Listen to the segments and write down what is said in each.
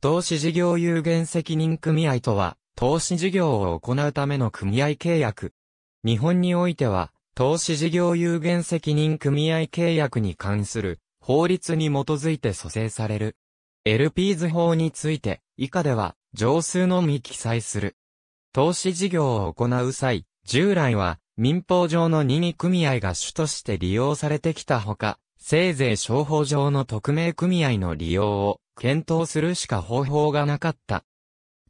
投資事業有限責任組合とは、投資事業を行うための組合契約。日本においては、投資事業有限責任組合契約に関する法律に基づいて蘇生される。l p 図法について、以下では、上数のみ記載する。投資事業を行う際、従来は、民法上の任意組合が主として利用されてきたほか、せいぜい商法上の特命組合の利用を検討するしか方法がなかった。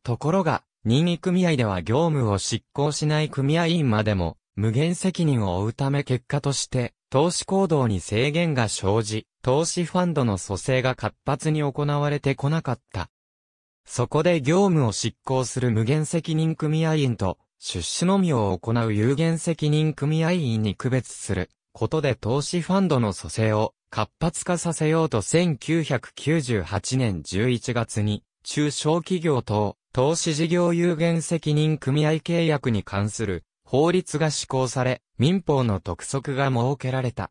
ところが、任意組合では業務を執行しない組合員までも、無限責任を負うため結果として、投資行動に制限が生じ、投資ファンドの蘇生が活発に行われてこなかった。そこで業務を執行する無限責任組合員と、出資のみを行う有限責任組合員に区別することで投資ファンドの蘇生を活発化させようと1998年11月に、中小企業等、投資事業有限責任組合契約に関する法律が施行され、民法の特則が設けられた。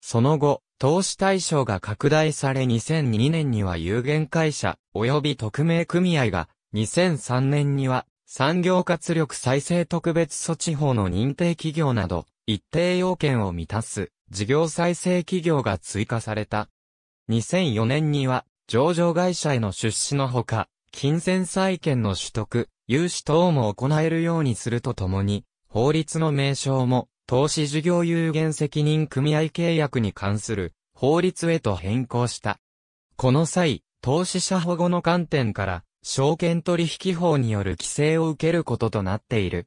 その後、投資対象が拡大され2002年には有限会社及び特命組合が、2003年には産業活力再生特別措置法の認定企業など、一定要件を満たす事業再生企業が追加された。2004年には上場会社への出資のほか、金銭債権の取得、融資等も行えるようにするとともに、法律の名称も投資事業有限責任組合契約に関する法律へと変更した。この際、投資者保護の観点から、証券取引法による規制を受けることとなっている。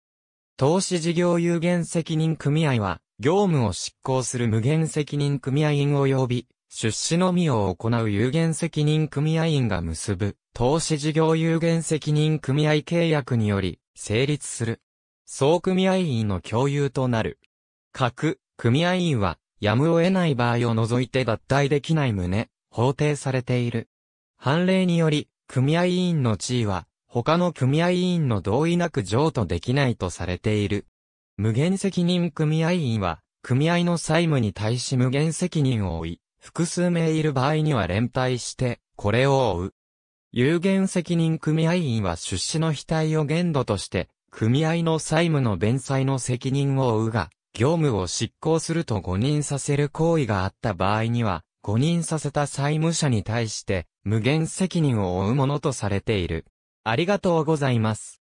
投資事業有限責任組合は、業務を執行する無限責任組合員及び、出資のみを行う有限責任組合員が結ぶ、投資事業有限責任組合契約により、成立する。総組合員の共有となる。各、組合員は、やむを得ない場合を除いて脱退できない旨、法定されている。判例により、組合員の地位は、他の組合委員の同意なく譲渡できないとされている。無限責任組合員は、組合の債務に対し無限責任を負い、複数名いる場合には連帯して、これを負う。有限責任組合員は出資の非対を限度として、組合の債務の弁済の責任を負うが、業務を執行すると誤認させる行為があった場合には、誤認させた債務者に対して、無限責任を負うものとされている。ありがとうございます。